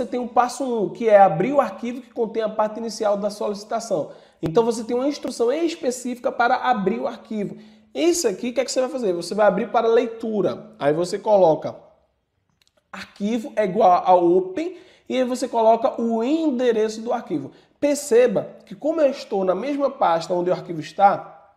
você tem o um passo 1, um, que é abrir o arquivo que contém a parte inicial da solicitação. Então você tem uma instrução específica para abrir o arquivo. Isso aqui, o que, é que você vai fazer? Você vai abrir para leitura. Aí você coloca arquivo é igual a open e aí você coloca o endereço do arquivo. Perceba que como eu estou na mesma pasta onde o arquivo está,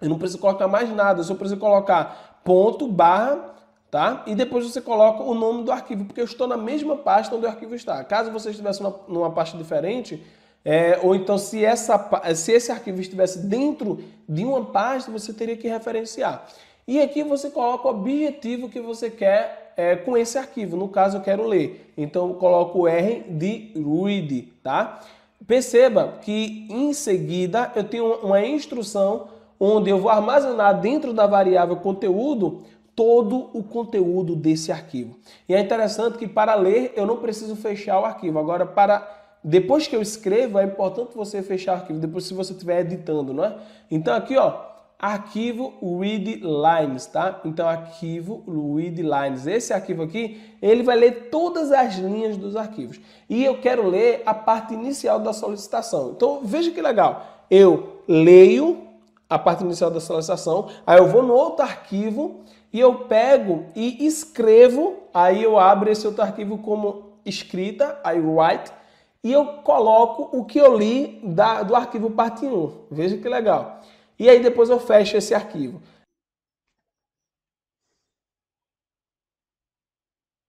eu não preciso colocar mais nada, eu só preciso colocar ponto barra tá? E depois você coloca o nome do arquivo, porque eu estou na mesma pasta onde o arquivo está. Caso você estivesse numa, numa pasta diferente, é, ou então se, essa, se esse arquivo estivesse dentro de uma pasta, você teria que referenciar. E aqui você coloca o objetivo que você quer é, com esse arquivo. No caso, eu quero ler. Então, eu coloco o R de read, tá? Perceba que em seguida eu tenho uma instrução onde eu vou armazenar dentro da variável conteúdo todo o conteúdo desse arquivo. E é interessante que para ler eu não preciso fechar o arquivo. Agora, para depois que eu escrevo, é importante você fechar o arquivo, depois se você estiver editando, não é? Então aqui, ó, arquivo read lines, tá? Então arquivo read lines. Esse arquivo aqui, ele vai ler todas as linhas dos arquivos. E eu quero ler a parte inicial da solicitação. Então veja que legal. Eu leio a parte inicial da solicitação, aí eu vou no outro arquivo e eu pego e escrevo, aí eu abro esse outro arquivo como escrita, aí write, e eu coloco o que eu li da, do arquivo parte 1. Veja que legal. E aí depois eu fecho esse arquivo.